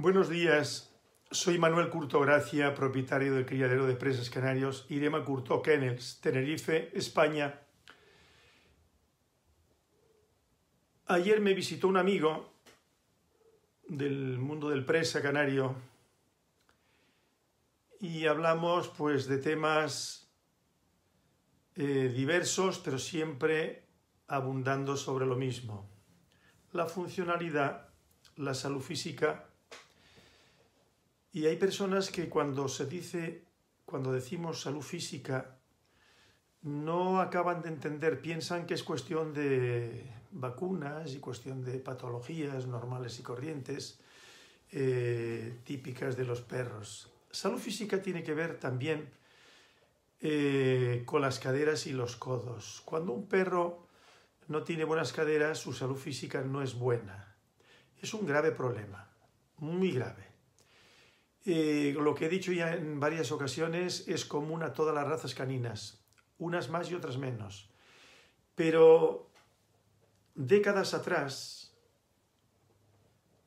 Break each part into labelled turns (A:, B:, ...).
A: Buenos días, soy Manuel Curto Gracia, propietario del criadero de presas canarios Irema Curto Kennels, Tenerife, España. Ayer me visitó un amigo del mundo del presa canario y hablamos pues de temas eh, diversos pero siempre abundando sobre lo mismo. La funcionalidad, la salud física y hay personas que cuando se dice, cuando decimos salud física, no acaban de entender, piensan que es cuestión de vacunas y cuestión de patologías normales y corrientes eh, típicas de los perros. Salud física tiene que ver también eh, con las caderas y los codos. Cuando un perro no tiene buenas caderas, su salud física no es buena. Es un grave problema, muy grave. Eh, lo que he dicho ya en varias ocasiones es común a todas las razas caninas, unas más y otras menos. Pero décadas atrás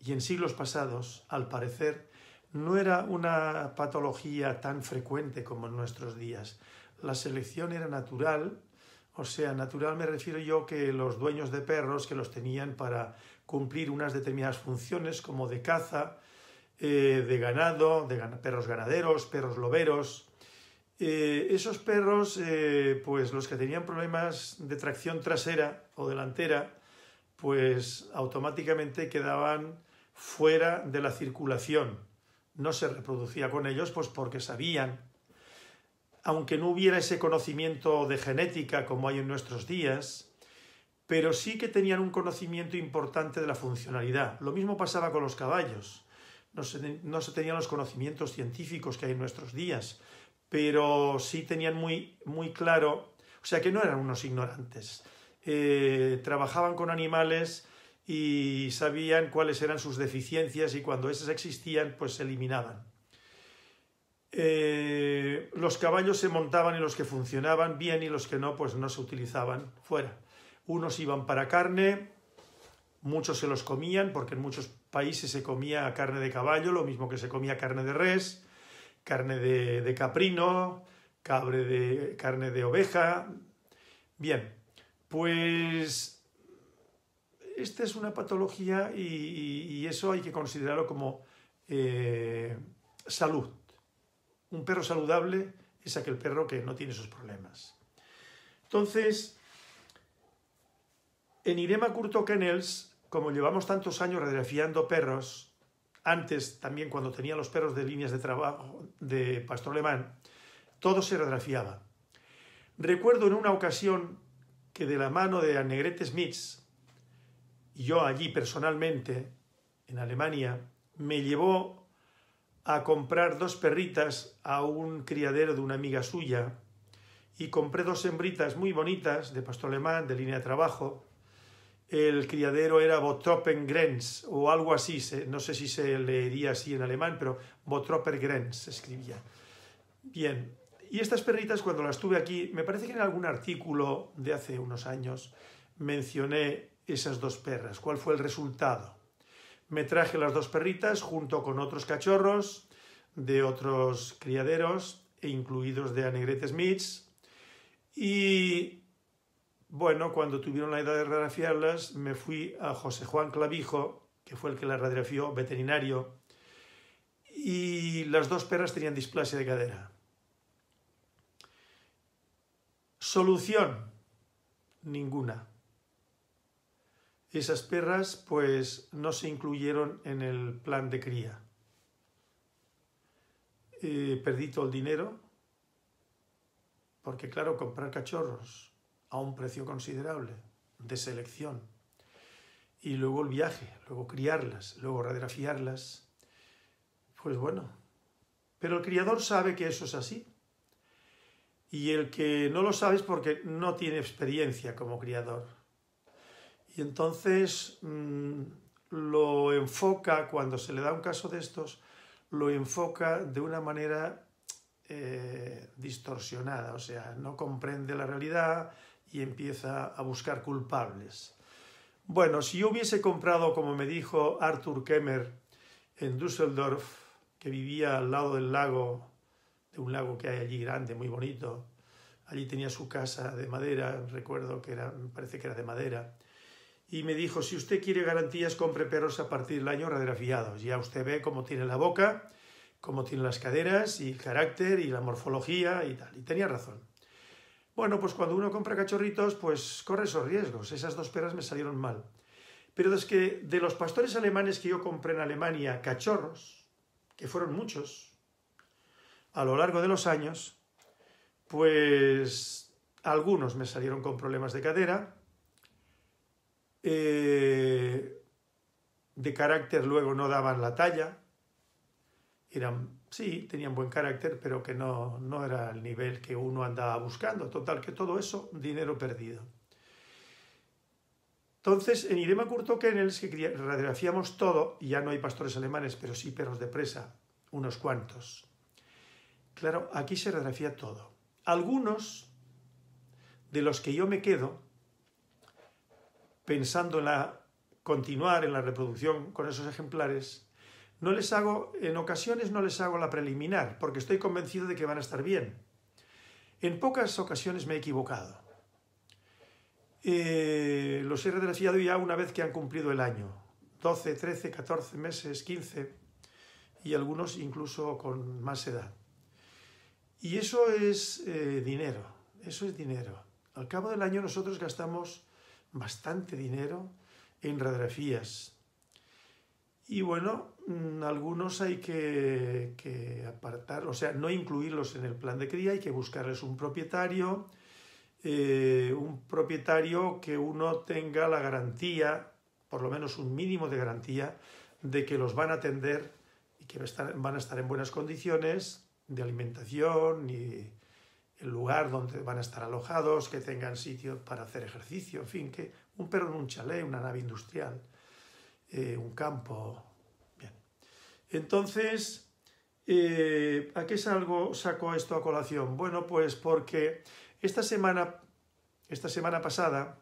A: y en siglos pasados, al parecer, no era una patología tan frecuente como en nuestros días. La selección era natural, o sea, natural me refiero yo que los dueños de perros que los tenían para cumplir unas determinadas funciones como de caza, eh, de ganado, de perros ganaderos, perros loberos. Eh, esos perros, eh, pues los que tenían problemas de tracción trasera o delantera, pues automáticamente quedaban fuera de la circulación. No se reproducía con ellos, pues porque sabían. Aunque no hubiera ese conocimiento de genética como hay en nuestros días, pero sí que tenían un conocimiento importante de la funcionalidad. Lo mismo pasaba con los caballos no se, tenían los conocimientos científicos que hay en nuestros días, pero sí tenían muy, muy claro, o sea que no eran unos ignorantes. Eh, trabajaban con animales y sabían cuáles eran sus deficiencias y cuando esas existían, pues se eliminaban. Eh, los caballos se montaban y los que funcionaban bien y los que no, pues no se utilizaban fuera. Unos iban para carne, muchos se los comían porque en muchos países se comía carne de caballo, lo mismo que se comía carne de res, carne de, caprino, cabre de, carne de oveja. Bien, pues esta es una patología y, eso hay que considerarlo como eh, salud. Un perro saludable es aquel perro que no tiene esos problemas. Entonces, en Irema Curto como llevamos tantos años radiografiando perros, antes también cuando tenía los perros de líneas de trabajo de pastor alemán, todo se radiografiaba. Recuerdo en una ocasión que de la mano de Negrete Smith, yo allí personalmente, en Alemania, me llevó a comprar dos perritas a un criadero de una amiga suya y compré dos hembritas muy bonitas de pastor alemán de línea de trabajo el criadero era Grenz o algo así, no sé si se leería así en alemán, pero Grenz se escribía. Bien, y estas perritas cuando las tuve aquí, me parece que en algún artículo de hace unos años mencioné esas dos perras, cuál fue el resultado. Me traje las dos perritas junto con otros cachorros de otros criaderos, e incluidos de Anegrete Smith y bueno, cuando tuvieron la edad de radiografiarlas, me fui a José Juan Clavijo, que fue el que las radiografió, veterinario, y las dos perras tenían displasia de cadera. Solución, ninguna. Esas perras pues no se incluyeron en el plan de cría. Eh, perdí todo el dinero, porque claro, comprar cachorros a un precio considerable de selección. Y luego el viaje, luego criarlas, luego radiografiarlas. Pues bueno, pero el criador sabe que eso es así. Y el que no lo sabe es porque no tiene experiencia como criador. Y entonces mm, lo enfoca, cuando se le da un caso de estos, lo enfoca de una manera eh, distorsionada, o sea, no comprende la realidad, y empieza a buscar culpables. Bueno, si yo hubiese comprado, como me dijo Arthur Kemmer en Düsseldorf, que vivía al lado del lago, de un lago que hay allí grande, muy bonito, allí tenía su casa de madera, recuerdo que era, parece que era de madera, y me dijo, si usted quiere garantías, compre perros a partir del año radiografiados. Ya usted ve cómo tiene la boca, cómo tiene las caderas y el carácter y la morfología y tal. Y tenía razón. Bueno, pues cuando uno compra cachorritos, pues corre esos riesgos. Esas dos perras me salieron mal. Pero es que de los pastores alemanes que yo compré en Alemania cachorros, que fueron muchos, a lo largo de los años, pues algunos me salieron con problemas de cadera, eh, de carácter luego no daban la talla, eran sí, tenían buen carácter, pero que no, no era el nivel que uno andaba buscando. Total, que todo eso, dinero perdido. Entonces, en Irema Kennels, que radiografiamos todo, y ya no hay pastores alemanes, pero sí perros de presa, unos cuantos. Claro, aquí se radiografía todo. Algunos de los que yo me quedo, pensando en la, continuar en la reproducción con esos ejemplares, no les hago, en ocasiones no les hago la preliminar, porque estoy convencido de que van a estar bien. En pocas ocasiones me he equivocado. Eh, los he redraciado ya una vez que han cumplido el año, 12, 13, 14 meses, 15, y algunos incluso con más edad. Y eso es eh, dinero, eso es dinero. Al cabo del año nosotros gastamos bastante dinero en radiografías, y bueno, mm, algunos hay que, apartar, o sea, no incluirlos en el plan de cría, hay que buscarles un propietario, eh, un propietario que uno tenga la garantía, por lo menos un mínimo de garantía, de que los van a atender y que van a estar en buenas condiciones de alimentación y el lugar donde van a estar alojados, que tengan sitio para hacer ejercicio, en fin, que un perro en un chalé, una nave industrial. Eh, un campo. Bien. Entonces, eh, ¿a qué salgo, saco esto a colación? Bueno, pues porque esta semana, esta semana pasada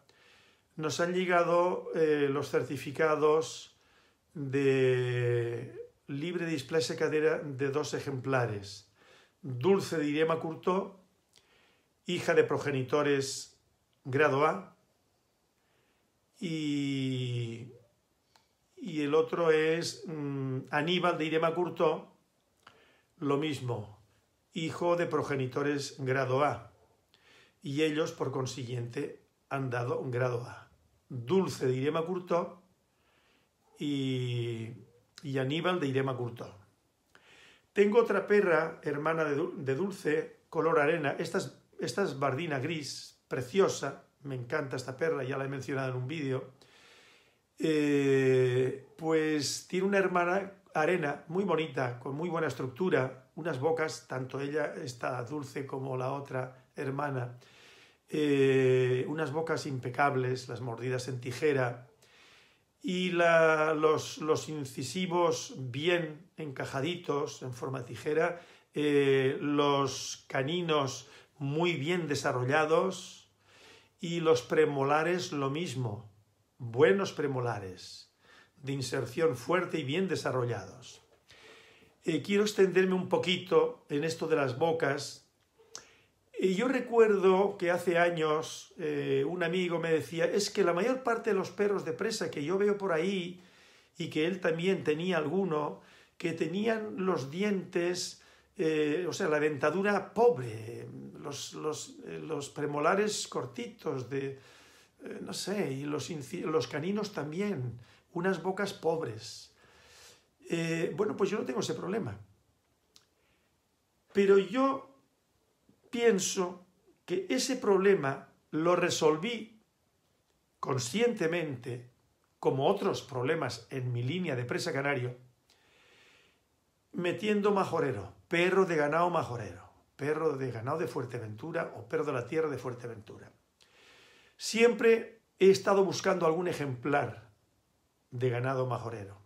A: nos han llegado eh, los certificados de libre displasia cadera de dos ejemplares. Dulce de Irema Curto, hija de progenitores grado A, y y el otro es mm, Aníbal de Irema Curto, lo mismo, hijo de progenitores grado A, y ellos, por consiguiente, han dado un grado A. Dulce de Irema Curto y, Aníbal de Irema Curto. Tengo otra perra, hermana de, Dulce, color arena. estas estas esta es bardina gris, preciosa. Me encanta esta perra, ya la he mencionado en un vídeo eh, pues tiene una hermana arena muy bonita, con muy buena estructura, unas bocas, tanto ella, está dulce como la otra hermana, eh, unas bocas impecables, las mordidas en tijera, y los, incisivos bien encajaditos en forma tijera, eh, los caninos muy bien desarrollados y los premolares lo mismo, buenos premolares, de inserción fuerte y bien desarrollados. Eh, quiero extenderme un poquito en esto de las bocas. Y eh, yo recuerdo que hace años eh, un amigo me decía, es que la mayor parte de los perros de presa que yo veo por ahí, y que él también tenía alguno, que tenían los dientes, o sea, la dentadura pobre, los, los premolares cortitos de, eh, no sé, y los, caninos también, unas bocas pobres. Eh, bueno, pues yo no tengo ese problema. Pero yo pienso que ese problema lo resolví conscientemente, como otros problemas en mi línea de presa canario, metiendo majorero, perro de ganado majorero, perro de ganado de Fuerteventura o perro de la tierra de Fuerteventura. Siempre he estado buscando algún ejemplar de ganado majorero.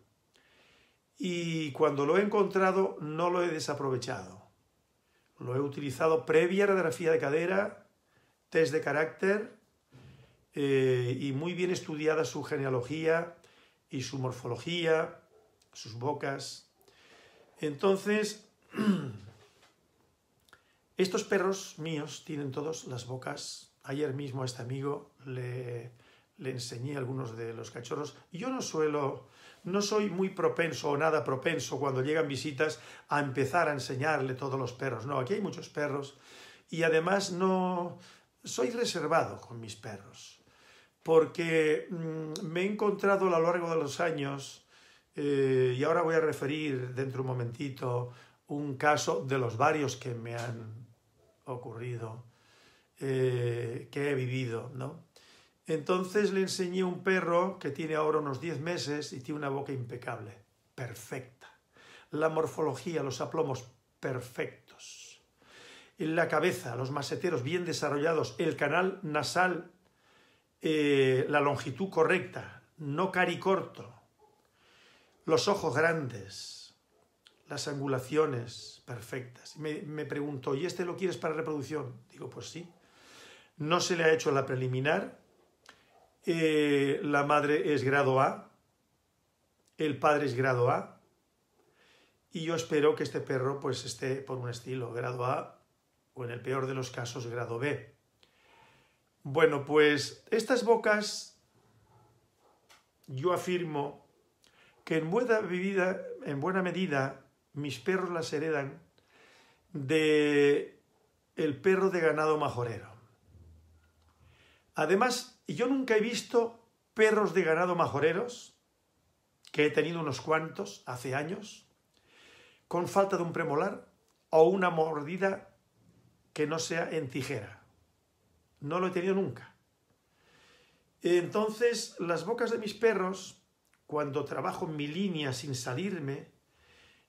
A: Y cuando lo he encontrado no lo he desaprovechado. Lo he utilizado previa radiografía de cadera, test de carácter eh, y muy bien estudiada su genealogía y su morfología, sus bocas. Entonces, estos perros míos tienen todos las bocas Ayer mismo a este amigo le, le enseñé algunos de los cachorros. Yo no suelo, no soy muy propenso o nada propenso cuando llegan visitas a empezar a enseñarle todos los perros. No, aquí hay muchos perros y además no soy reservado con mis perros porque mm, me he encontrado a lo largo de los años eh, y ahora voy a referir dentro un momentito un caso de los varios que me han ocurrido eh, que he vivido, ¿no? Entonces le enseñé un perro que tiene ahora unos 10 meses y tiene una boca impecable, perfecta. La morfología, los aplomos perfectos. la cabeza, los maseteros bien desarrollados, el canal nasal, eh, la longitud correcta, no caricorto. Los ojos grandes, las angulaciones perfectas. Me, me preguntó, ¿y este lo quieres para reproducción? Digo, pues sí no se le ha hecho la preliminar, eh, la madre es grado A, el padre es grado A, y yo espero que este perro pues esté por un estilo, grado A, o en el peor de los casos, grado B. Bueno, pues estas bocas, yo afirmo que en buena, medida, en buena medida mis perros las heredan de el perro de ganado majorero. Además, yo nunca he visto perros de ganado majoreros, que he tenido unos cuantos hace años, con falta de un premolar o una mordida que no sea en tijera. No lo he tenido nunca. Entonces, las bocas de mis perros, cuando trabajo en mi línea sin salirme,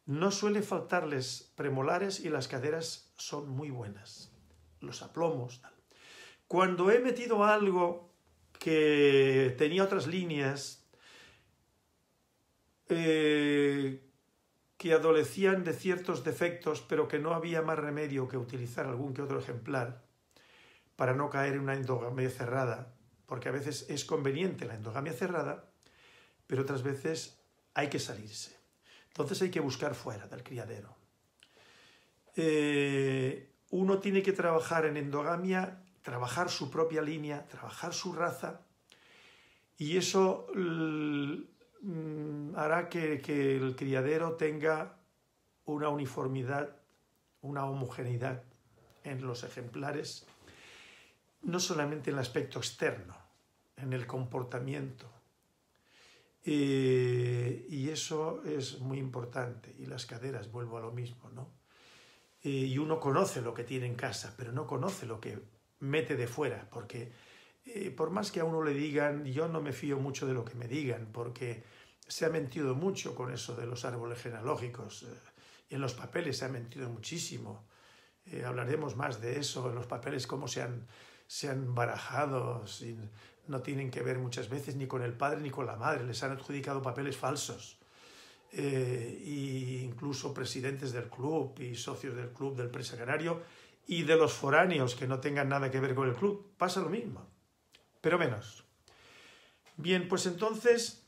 A: no suele faltarles premolares y las caderas son muy buenas. Los aplomos, cuando he metido algo que tenía otras líneas, eh, que adolecían de ciertos defectos, pero que no había más remedio que utilizar algún que otro ejemplar para no caer en una endogamia cerrada, porque a veces es conveniente la endogamia cerrada, pero otras veces hay que salirse. Entonces hay que buscar fuera del criadero. Eh, uno tiene que trabajar en endogamia trabajar su propia línea, trabajar su raza, y eso mm, hará que, el criadero tenga una uniformidad, una homogeneidad en los ejemplares, no solamente en el aspecto externo, en el comportamiento. Eh, y eso es muy importante. Y las caderas, vuelvo a lo mismo, ¿no? Eh, y uno conoce lo que tiene en casa, pero no conoce lo que mete de fuera, porque eh, por más que a uno le digan, yo no me fío mucho de lo que me digan, porque se ha mentido mucho con eso de los árboles genealógicos. Eh, en los papeles se ha mentido muchísimo. Eh, hablaremos más de eso, en los papeles cómo se han, se barajado, no tienen que ver muchas veces ni con el padre ni con la madre, les han adjudicado papeles falsos. e incluso presidentes del club y socios del club del presagrario y de los foráneos que no tengan nada que ver con el club. Pasa lo mismo, pero menos. Bien, pues entonces,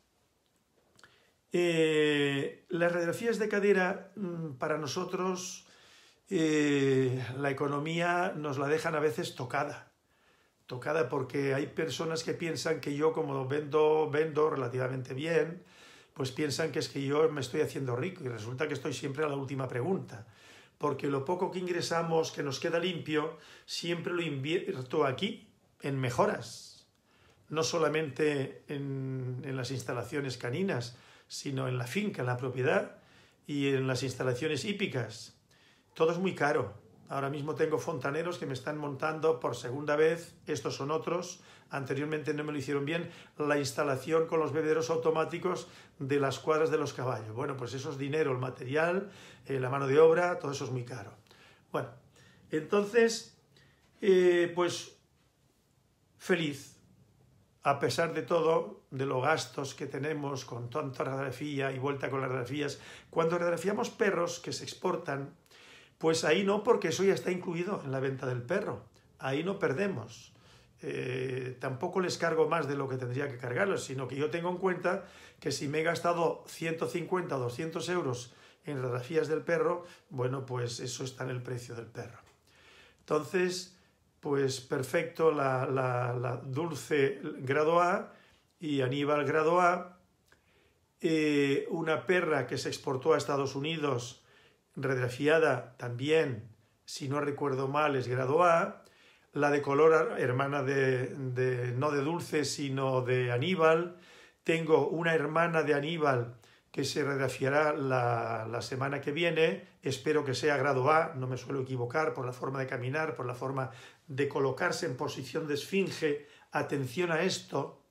A: eh, las radiografías de cadera mm, para nosotros, eh, la economía nos la dejan a veces tocada. Tocada porque hay personas que piensan que yo como vendo, vendo relativamente bien, pues piensan que es que yo me estoy haciendo rico y resulta que estoy siempre a la última pregunta porque lo poco que ingresamos que nos queda limpio, siempre lo invierto aquí, en mejoras, no solamente en, las instalaciones caninas, sino en la finca, en la propiedad y en las instalaciones hípicas. Todo es muy caro. Ahora mismo tengo fontaneros que me están montando por segunda vez, estos son otros, anteriormente no me lo hicieron bien, la instalación con los bebederos automáticos de las cuadras de los caballos. Bueno, pues eso es dinero, el material, eh, la mano de obra, todo eso es muy caro. Bueno, entonces, eh, pues feliz, a pesar de todo, de los gastos que tenemos con tanta radiografía y vuelta con las radiografías, cuando radiografiamos perros que se exportan, pues ahí no, porque eso ya está incluido en la venta del perro. Ahí no perdemos. Eh, tampoco les cargo más de lo que tendría que cargarlos, sino que yo tengo en cuenta que si me he gastado 150 o 200 euros en radiografías del perro, bueno, pues eso está en el precio del perro. Entonces, pues perfecto la, dulce grado A y Aníbal grado A, eh, una perra que se exportó a Estados Unidos, radiografiada también, si no recuerdo mal, es grado A, la de color hermana de, no de Dulce, sino de Aníbal. Tengo una hermana de Aníbal que se redafiará la, la, semana que viene. Espero que sea grado A, no me suelo equivocar por la forma de caminar, por la forma de colocarse en posición de esfinge. Atención a esto.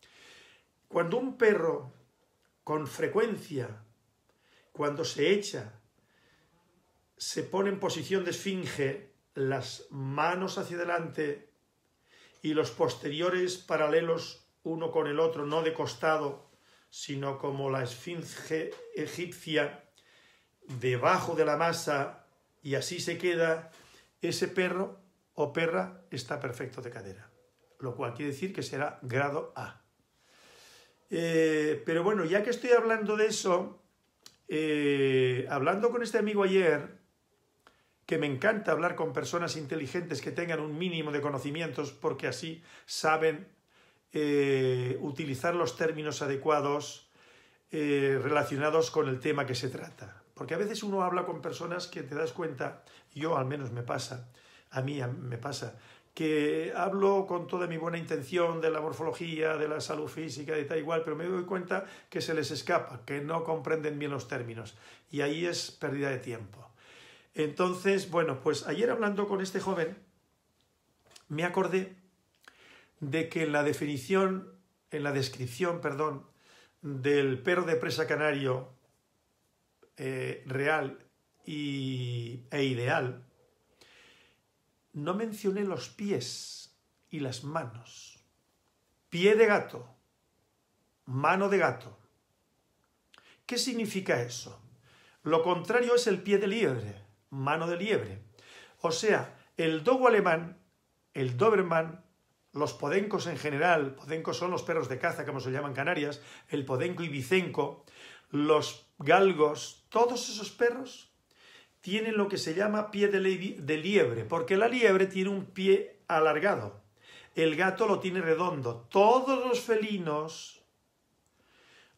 A: Cuando un perro, con frecuencia, cuando se echa, se pone en posición de esfinge, las manos hacia delante y los posteriores paralelos uno con el otro, no de costado, sino como la esfinge egipcia, debajo de la masa y así se queda, ese perro o perra está perfecto de cadera, lo cual quiere decir que será grado A. Eh, pero bueno, ya que estoy hablando de eso, eh, hablando con este amigo ayer, que me encanta hablar con personas inteligentes que tengan un mínimo de conocimientos porque así saben eh, utilizar los términos adecuados eh, relacionados con el tema que se trata. Porque a veces uno habla con personas que te das cuenta, yo al menos me pasa, a mí me pasa, que hablo con toda mi buena intención de la morfología, de la salud física, de tal igual, pero me doy cuenta que se les escapa, que no comprenden bien los términos. Y ahí es pérdida de tiempo. Entonces, bueno, pues ayer hablando con este joven, me acordé de que en la definición, en la descripción, perdón, del perro de presa canario eh, real y, e ideal, no mencioné los pies y las manos. Pie de gato, mano de gato. ¿Qué significa eso? Lo contrario es el pie de liebre mano de liebre. O sea, el dogo alemán, el Doberman, los podencos en general, podencos son los perros de caza, como se llaman Canarias, el podenco y bicenco, los galgos, todos esos perros tienen lo que se llama pie de liebre, porque la liebre tiene un pie alargado, el gato lo tiene redondo, todos los felinos,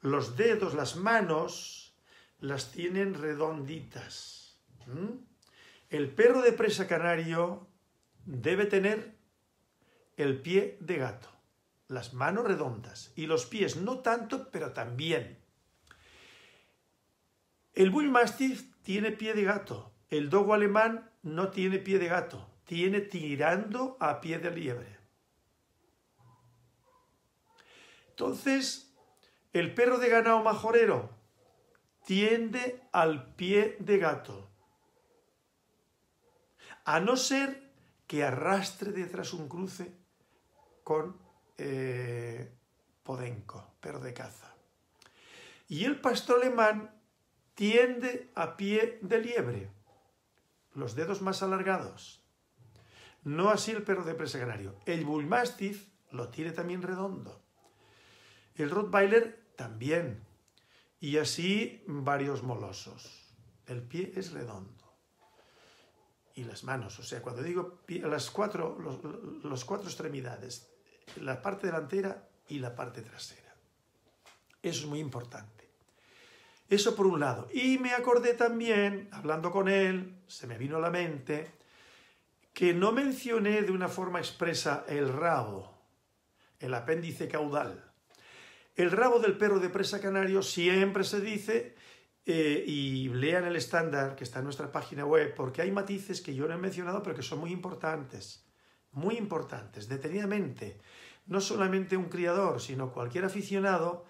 A: los dedos, las manos, las tienen redonditas. ¿Mm? El perro de presa canario debe tener el pie de gato, las manos redondas y los pies no tanto, pero también. El bullmastiff tiene pie de gato, el dogo alemán no tiene pie de gato, tiene tirando a pie de liebre. Entonces, el perro de ganado majorero tiende al pie de gato a no ser que arrastre detrás un cruce con eh, Podenco, perro de caza. Y el pastor alemán tiende a pie de liebre, los dedos más alargados. No así el perro de presa canario. El bullmastiff lo tiene también redondo. El Rottweiler también. Y así varios molosos. El pie es redondo y las manos. O sea, cuando digo las cuatro, los, cuatro extremidades, la parte delantera y la parte trasera. Eso es muy importante. Eso por un lado. Y me acordé también, hablando con él, se me vino a la mente, que no mencioné de una forma expresa el rabo, el apéndice caudal. El rabo del perro de presa canario siempre se dice eh, y lean el estándar que está en nuestra página web, porque hay matices que yo no he mencionado, pero que son muy importantes, muy importantes, detenidamente. No solamente un criador, sino cualquier aficionado,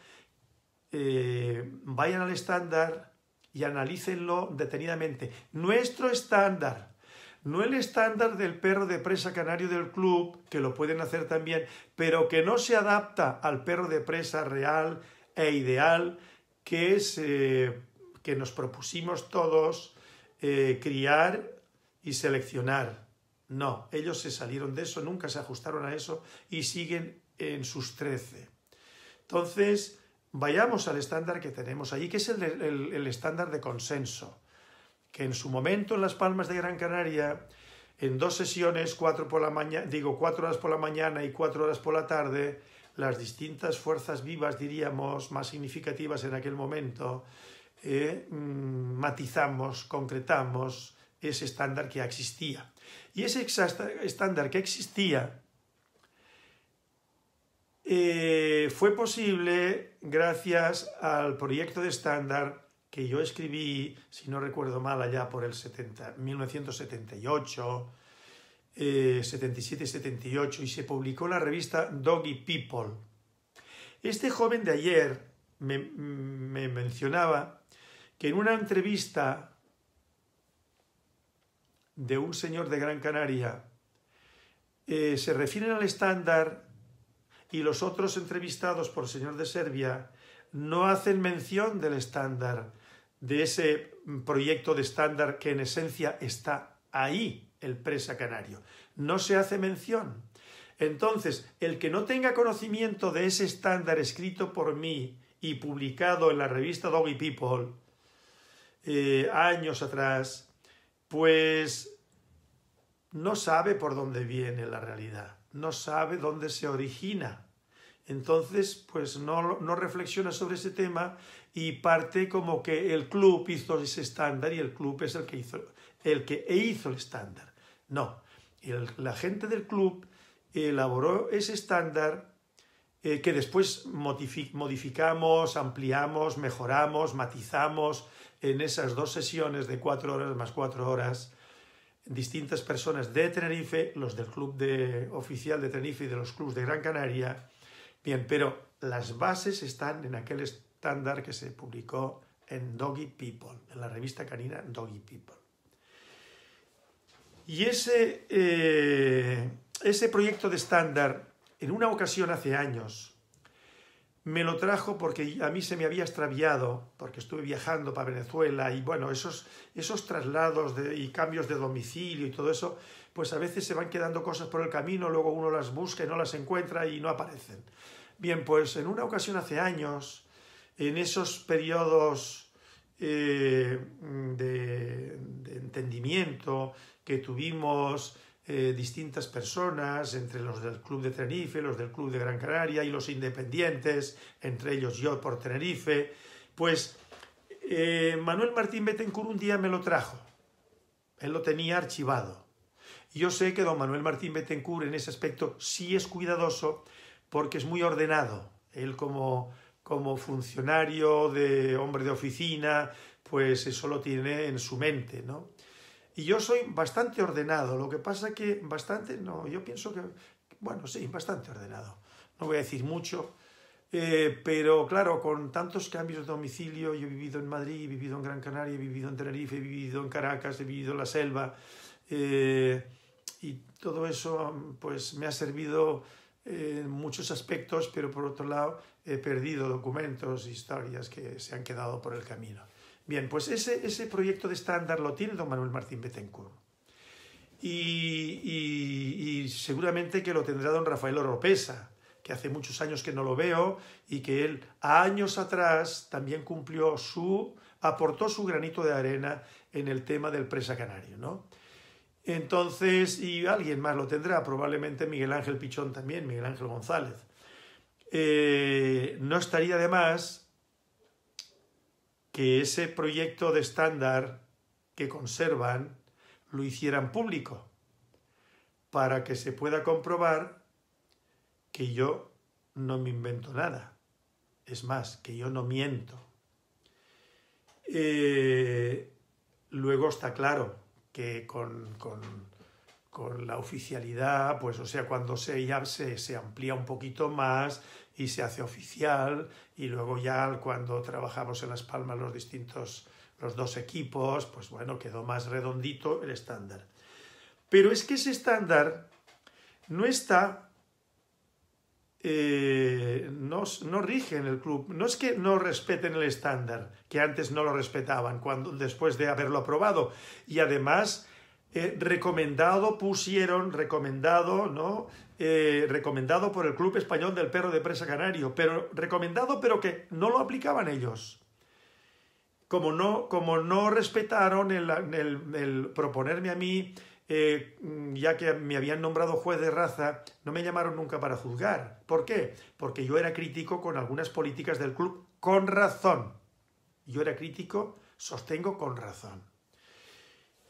A: eh, vayan al estándar y analícenlo detenidamente. Nuestro estándar, no el estándar del perro de presa canario del club, que lo pueden hacer también, pero que no se adapta al perro de presa real e ideal, que es eh, que nos propusimos todos eh, criar y seleccionar. No, ellos se salieron de eso, nunca se ajustaron a eso y siguen en sus trece. Entonces, vayamos al estándar que tenemos allí, que es el, estándar de consenso, que en su momento en Las Palmas de Gran Canaria en dos sesiones, cuatro por la digo cuatro horas por la mañana y cuatro horas por la tarde, las distintas fuerzas vivas, diríamos, más significativas en aquel momento, e, mm, matizamos, concretamos ese estándar que existía. Y ese estándar que existía eh, fue posible gracias al proyecto de estándar que yo escribí, si no recuerdo mal, allá por el 1978, 77 78, y se publicó en la revista Doggy People. Este joven de ayer me mm, mencionaba que en una entrevista de un señor de Gran Canaria eh, se refieren al estándar y los otros entrevistados por el señor de Serbia no hacen mención del estándar, de ese proyecto de estándar que en esencia está ahí, el presa canario. No se hace mención. Entonces, el que no tenga conocimiento de ese estándar escrito por mí y publicado en la revista Doggy People, eh, años atrás, pues no sabe por dónde viene la realidad, no sabe dónde se origina. Entonces, pues no, reflexiona sobre ese tema y parte como que el club hizo ese estándar y el club es el que hizo el, que hizo el estándar. No, la gente del club elaboró ese estándar eh, que después modificamos, ampliamos, mejoramos, matizamos, en esas dos sesiones de cuatro horas más cuatro horas distintas personas de Tenerife, los del club de, oficial de Tenerife y de los clubes de Gran Canaria. Bien, pero las bases están en aquel estándar que se publicó en Doggy People, en la revista canina Doggy People. Y ese, eh, ese proyecto de estándar, en una ocasión hace años, me lo trajo porque a mí se me había extraviado, porque estuve viajando para Venezuela y bueno, esos, esos traslados y cambios de domicilio y todo eso, pues a veces se van quedando cosas por el camino, luego uno las busca y no las encuentra y no aparecen. Bien, pues en una ocasión hace años, en esos periodos eh, de entendimiento que tuvimos eh, distintas personas, entre los del Club de Tenerife, los del Club de Gran Canaria y los independientes, entre ellos yo por Tenerife, pues eh, Manuel Martín Betancourt un día me lo trajo. Él lo tenía archivado. yo sé que don Manuel Martín Betancourt en ese aspecto sí es cuidadoso porque es muy ordenado. Él como, como funcionario de hombre de oficina, pues eso lo tiene en su mente, ¿no? Y yo soy bastante ordenado, lo que pasa que bastante, no, yo pienso que, bueno, sí, bastante ordenado. No voy a decir mucho, eh, pero claro, con tantos cambios de domicilio, yo he vivido en Madrid, he vivido en Gran Canaria, he vivido en Tenerife, he vivido en Caracas, he vivido en la selva, eh, y todo eso pues me ha servido en muchos aspectos, pero por otro lado he perdido documentos, historias que se han quedado por el camino. Bien, pues ese, ese proyecto de estándar lo tiene don Manuel Martín Betancourt. Y, seguramente que lo tendrá don Rafael Oropesa, que hace muchos años que no lo veo y que él años atrás también cumplió su, aportó su granito de arena en el tema del presa canario, ¿no? Entonces, y alguien más lo tendrá, probablemente Miguel Ángel Pichón también, Miguel Ángel González. Eh, no estaría de más que ese proyecto de estándar que conservan lo hicieran público para que se pueda comprobar que yo no me invento nada. Es más, que yo no miento. Eh, luego está claro que con, la oficialidad, pues o sea, cuando se, se amplía un poquito más, y se hace oficial y luego ya cuando trabajamos en Las Palmas los distintos, los dos equipos, pues bueno, quedó más redondito el estándar. Pero es que ese estándar no está, eh, no, rige en el club. No es que no respeten el estándar, que antes no lo respetaban cuando, después de haberlo aprobado. Y además, eh, recomendado pusieron, recomendado, ¿no? Eh, recomendado por el Club Español del Perro de Presa Canario, pero recomendado pero que no lo aplicaban ellos. Como no, como no respetaron el, proponerme a mí, eh, ya que me habían nombrado juez de raza, no me llamaron nunca para juzgar. ¿Por qué? Porque yo era crítico con algunas políticas del club con razón. Yo era crítico, sostengo con razón.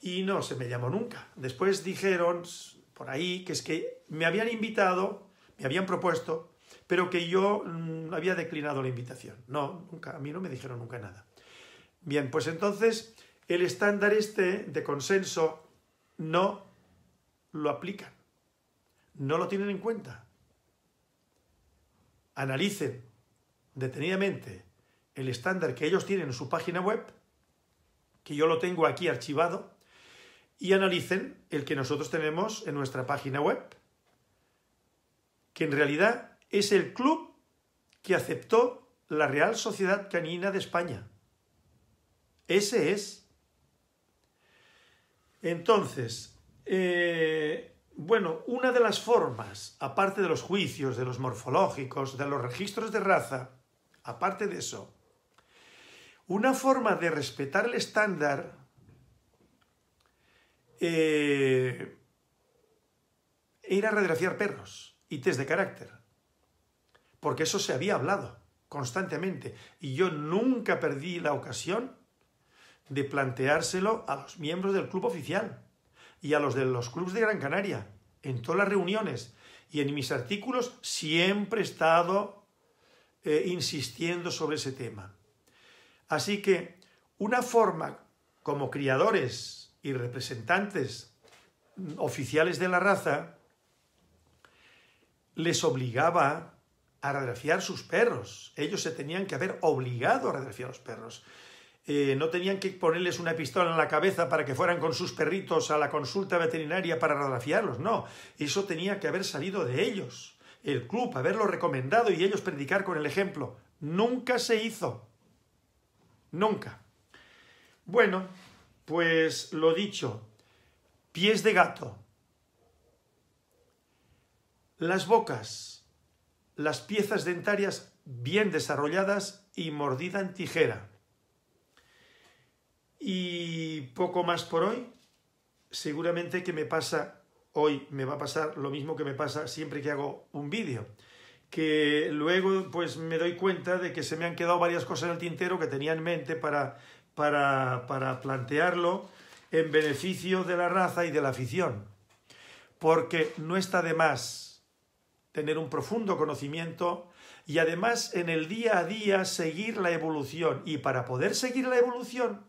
A: Y no se me llamó nunca. Después dijeron, por ahí, que es que me habían invitado, me habían propuesto, pero que yo mm, había declinado la invitación. No, nunca, a mí no me dijeron nunca nada. Bien, pues entonces el estándar este de consenso no lo aplican, no lo tienen en cuenta. Analicen detenidamente el estándar que ellos tienen en su página web, que yo lo tengo aquí archivado, y analicen el que nosotros tenemos en nuestra página web, que en realidad es el club que aceptó la Real Sociedad Canina de España. Ese es. Entonces, eh, bueno, una de las formas, aparte de los juicios, de los morfológicos, de los registros de raza, aparte de eso, una forma de respetar el estándar eh, era redraciar perros y test de carácter. Porque eso se había hablado constantemente. Y yo nunca perdí la ocasión de planteárselo a los miembros del club oficial y a los de los clubes de Gran Canaria, en todas las reuniones. Y en mis artículos siempre he estado eh, insistiendo sobre ese tema. Así que una forma como criadores y representantes oficiales de la raza les obligaba a radiografiar sus perros. Ellos se tenían que haber obligado a radiografiar los perros. Eh, no tenían que ponerles una pistola en la cabeza para que fueran con sus perritos a la consulta veterinaria para radiografiarlos. No, eso tenía que haber salido de ellos. El club haberlo recomendado y ellos predicar con el ejemplo. Nunca se hizo. Nunca. Bueno, pues lo dicho, pies de gato, las bocas, las piezas dentarias bien desarrolladas y mordida en tijera. Y poco más por hoy. Seguramente que me pasa hoy, me va a pasar lo mismo que me pasa siempre que hago un vídeo que luego pues me doy cuenta de que se me han quedado varias cosas en el tintero que tenía en mente para para, para plantearlo en beneficio de la raza y de la afición, porque no está de más tener un profundo conocimiento y además en el día a día seguir la evolución. Y para poder seguir la evolución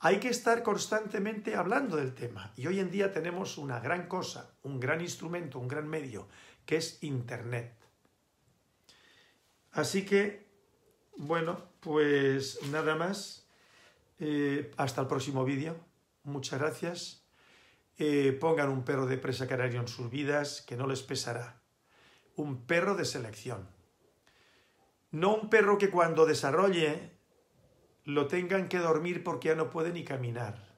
A: hay que estar constantemente hablando del tema. Y hoy en día tenemos una gran cosa, un gran instrumento, un gran medio, que es Internet. Así que bueno, pues nada más. Eh, hasta el próximo vídeo. Muchas gracias. Eh, pongan un perro de presa canario en sus vidas, que no les pesará. Un perro de selección. No un perro que cuando desarrolle lo tengan que dormir porque ya no puede ni caminar.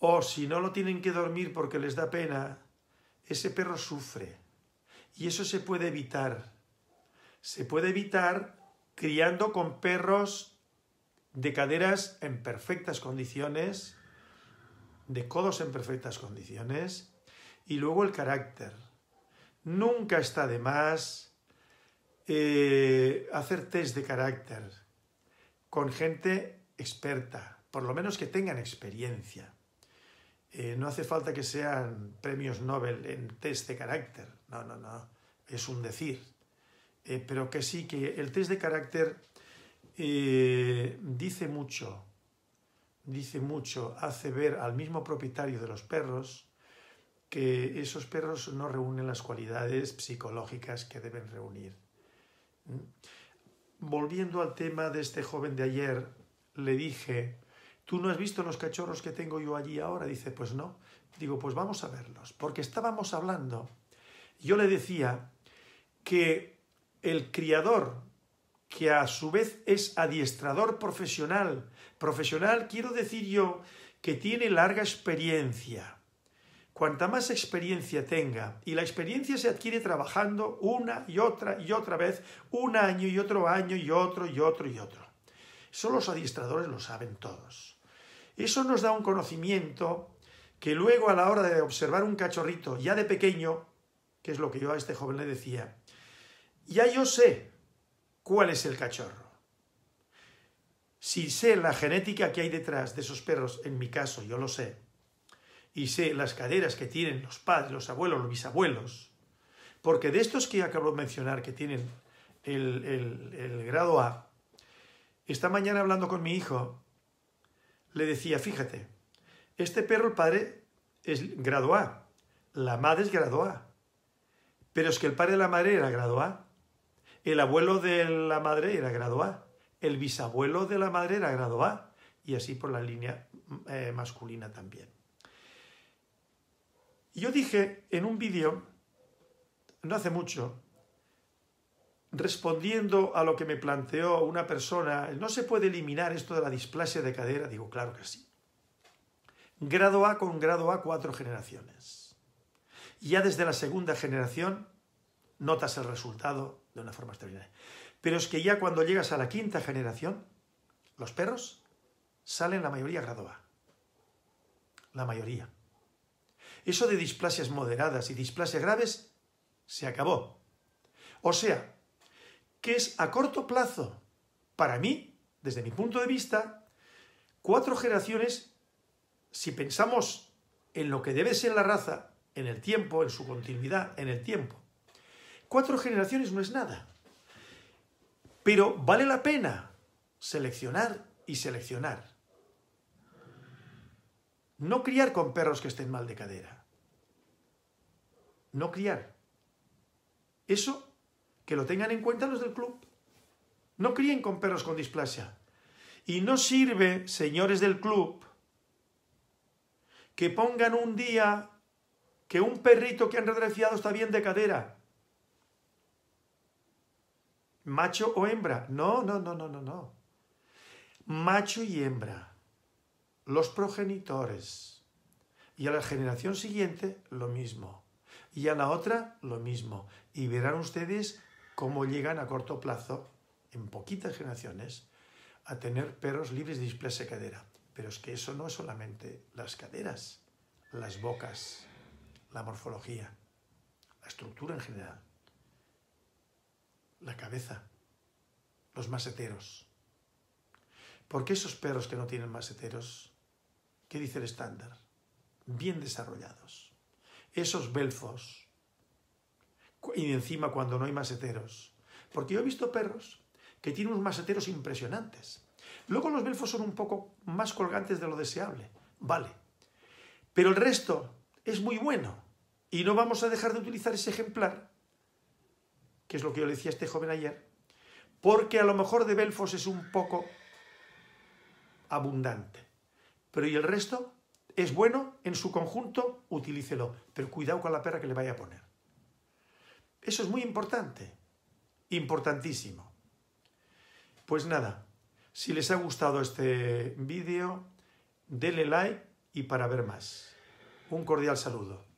A: O si no lo tienen que dormir porque les da pena, ese perro sufre. Y eso se puede evitar. Se puede evitar criando con perros de caderas en perfectas condiciones, de codos en perfectas condiciones, y luego el carácter. Nunca está de más eh, hacer test de carácter con gente experta, por lo menos que tengan experiencia. Eh, no hace falta que sean premios Nobel en test de carácter, no, no, no, es un decir. Eh, pero que sí, que el test de carácter eh, dice mucho, dice mucho, hace ver al mismo propietario de los perros que esos perros no reúnen las cualidades psicológicas que deben reunir. Mm. Volviendo al tema de este joven de ayer, le dije, ¿tú no has visto los cachorros que tengo yo allí ahora? Dice, pues no. Digo, pues vamos a verlos, porque estábamos hablando. Yo le decía que el criador, que a su vez es adiestrador profesional. Profesional quiero decir yo que tiene larga experiencia. Cuanta más experiencia tenga, y la experiencia se adquiere trabajando una y otra y otra vez, un año y otro año y otro y otro y otro. Eso los adiestradores lo saben todos. Eso nos da un conocimiento que luego a la hora de observar un cachorrito ya de pequeño, que es lo que yo a este joven le decía, ya yo sé cuál es el cachorro. Si sé la genética que hay detrás de esos perros, en mi caso yo lo sé, y sé las caderas que tienen los padres, los abuelos, los bisabuelos, porque de estos que acabo de mencionar que tienen el, el grado A, esta mañana hablando con mi hijo, le decía, fíjate, este perro, el padre, es grado A, la madre es grado A, pero es que el padre de la madre era grado A, el abuelo de la madre era grado A, el bisabuelo de la madre era grado A, y así por la línea mm, eh, masculina también. Yo dije en un vídeo, no hace mucho, respondiendo a lo que me planteó una persona, ¿no se puede eliminar esto de la displasia de cadera? Digo, claro que sí. Grado A con grado A, cuatro generaciones. Ya desde la segunda generación notas el resultado de una forma extraordinaria. Pero es que ya cuando llegas a la quinta generación, los perros salen la mayoría grado A. La mayoría. Eso de displasias moderadas y displasias graves se acabó. O sea, que es a corto plazo, para mí, desde mi punto de vista, cuatro generaciones, si pensamos en lo que debe ser la raza, en el tiempo, en su continuidad, en el tiempo, Cuatro generaciones no es nada. Pero vale la pena seleccionar y seleccionar. No criar con perros que estén mal de cadera. No criar. Eso, que lo tengan en cuenta los del club. No críen con perros con displasia. Y no sirve, señores del club, que pongan un día que un perrito que han redreciado está bien de cadera macho o hembra. No, no, no, no, no, no. Macho y hembra. Los progenitores. Y a la generación siguiente, lo mismo. Y a la otra, lo mismo. Y verán ustedes cómo llegan a corto plazo, en poquitas generaciones, a tener perros libres de displasia cadera. Pero es que eso no es solamente las caderas, las bocas, la morfología, la estructura en general la cabeza, los maseteros. Porque esos perros que no tienen maseteros, ¿qué dice el estándar? Bien desarrollados. Esos belfos, y encima cuando no hay maseteros. Porque yo he visto perros que tienen unos maseteros impresionantes. Luego los belfos son un poco más colgantes de lo deseable, vale. Pero el resto es muy bueno y no vamos a dejar de utilizar ese ejemplar que es lo que yo le decía a este joven ayer, porque a lo mejor de Belfos es un poco abundante. Pero ¿y el resto? Es bueno en su conjunto, utilícelo, pero cuidado con la perra que le vaya a poner. Eso es muy importante, importantísimo. Pues nada, si les ha gustado este vídeo, denle like y para ver más. Un cordial saludo.